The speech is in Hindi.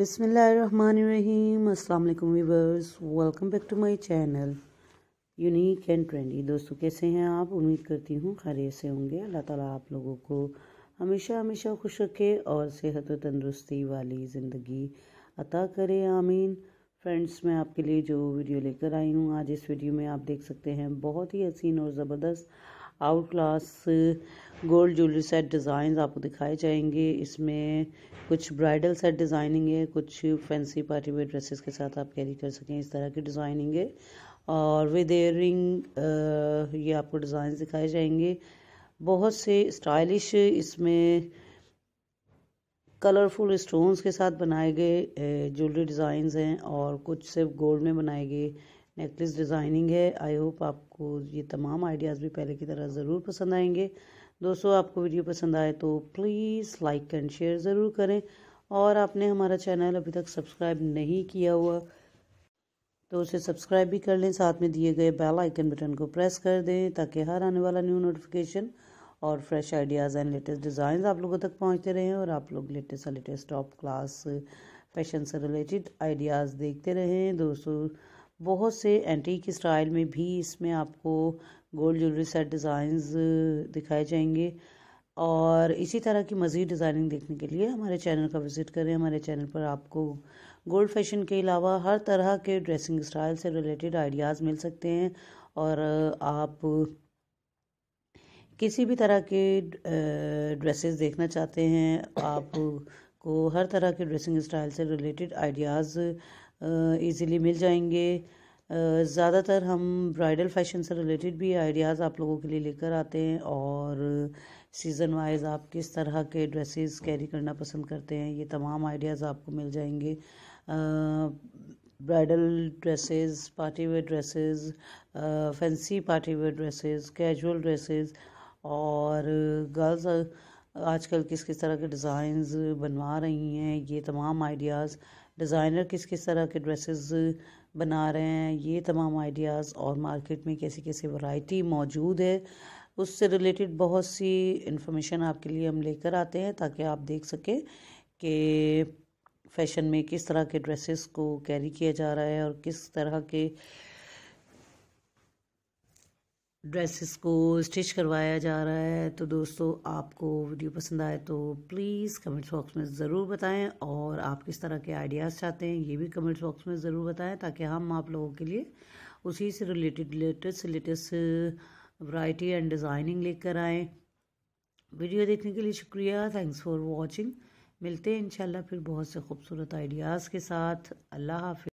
बिसमीम अस्सलाम वालेकुम viewers welcome back to my channel unique and trendy दोस्तों कैसे हैं आप उम्मीद करती हूँ खैरियत से होंगे अल्लाह ताला आप लोगों को हमेशा हमेशा खुश रखे और सेहत और तंदरुस्ती वाली ज़िंदगी अता करे आमीन फ्रेंड्स मैं आपके लिए जो वीडियो लेकर आई हूँ आज इस वीडियो में आप देख सकते हैं बहुत ही हसीन और ज़बरदस्त out class gold jewellery set design आपको दिखाए जाएंगे इसमें कुछ ब्राइडल सेट डिज़ाइनिंग है कुछ फैंसी पार्टी वेयर ड्रेसेस के साथ आप कैरी कर सकें इस तरह की डिज़ाइनिंग है और विद एयर रिंग ये आपको डिज़ाइन दिखाए जाएंगे बहुत से स्टाइलिश इसमें कलरफुल स्टोन्स के साथ बनाए गए ज्वेलरी डिजाइन हैं और कुछ सिर्फ गोल्ड में बनाए गए नेकलेस डिज़ाइनिंग है आई होप आपको ये तमाम आइडियाज़ भी पहले की तरह ज़रूर पसंद आएंगे दोस्तों आपको वीडियो पसंद आए तो प्लीज़ लाइक एंड शेयर ज़रूर करें और आपने हमारा चैनल अभी तक सब्सक्राइब नहीं किया हुआ तो उसे सब्सक्राइब भी कर लें साथ में दिए गए बेल आइकन बटन को प्रेस कर दें ताकि हर आने वाला न्यू नोटिफिकेशन और fresh ideas and latest design आप लोगों तक पहुंचते रहें और आप लोग लेटेस्ट और लेटेस्ट टॉप क्लास फैशन से रिलेटेड आइडियाज़ देखते रहें दोस्तों बहुत से एंटीक स्टाइल में भी इसमें आपको गोल्ड ज्वेलरी सेट डिज़ाइंस दिखाए जाएंगे और इसी तरह की मज़ीद डिज़ाइनिंग देखने के लिए हमारे चैनल का विज़िट करें हमारे चैनल पर आपको गोल्ड फैशन के अलावा हर तरह के ड्रेसिंग स्टाइल से रिलेटेड आइडियाज़ मिल सकते हैं और आप किसी भी तरह के ड्रेसेस देखना चाहते हैं आप को हर तरह के ड्रेसिंग स्टाइल से रिलेटेड आइडियाज़ ईज़िली मिल जाएंगे ज़्यादातर हम ब्राइडल फैशन से रिलेटेड भी आइडियाज़ आप लोगों के लिए लेकर आते हैं और सीज़न वाइज आप किस तरह के ड्रेसेस कैरी करना पसंद करते हैं ये तमाम आइडियाज़ आपको मिल जाएंगे bridal dresses party wear dresses fancy party wear dresses casual dresses और गर्ल्स आजकल किस किस तरह के डिज़ाइंस बनवा रही हैं ये तमाम आइडियाज़ डिज़ाइनर किस किस तरह के ड्रेसेस बना रहे हैं ये तमाम आइडियाज़ और मार्केट में कैसी कैसी वैरायटी मौजूद है उससे रिलेटेड बहुत सी इन्फॉर्मेशन आपके लिए हम लेकर आते हैं ताकि आप देख सकें कि फैशन में किस तरह के ड्रेसेस को कैरी किया जा रहा है और किस तरह के ड्रेसेस को स्टिच करवाया जा रहा है तो दोस्तों आपको वीडियो पसंद आए तो प्लीज़ कमेंट्स बॉक्स में ज़रूर बताएं और आप किस तरह के आइडियाज़ चाहते हैं ये भी कमेंट्स बॉक्स में ज़रूर बताएं ताकि हम आप लोगों के लिए उसी से related latest latest variety and designing लेकर आएँ वीडियो देखने के लिए शुक्रिया थैंक्स फॉर वॉचिंग मिलते हैं इन फिर बहुत से खूबसूरत आइडियाज़ के साथ अल्लाह हाफि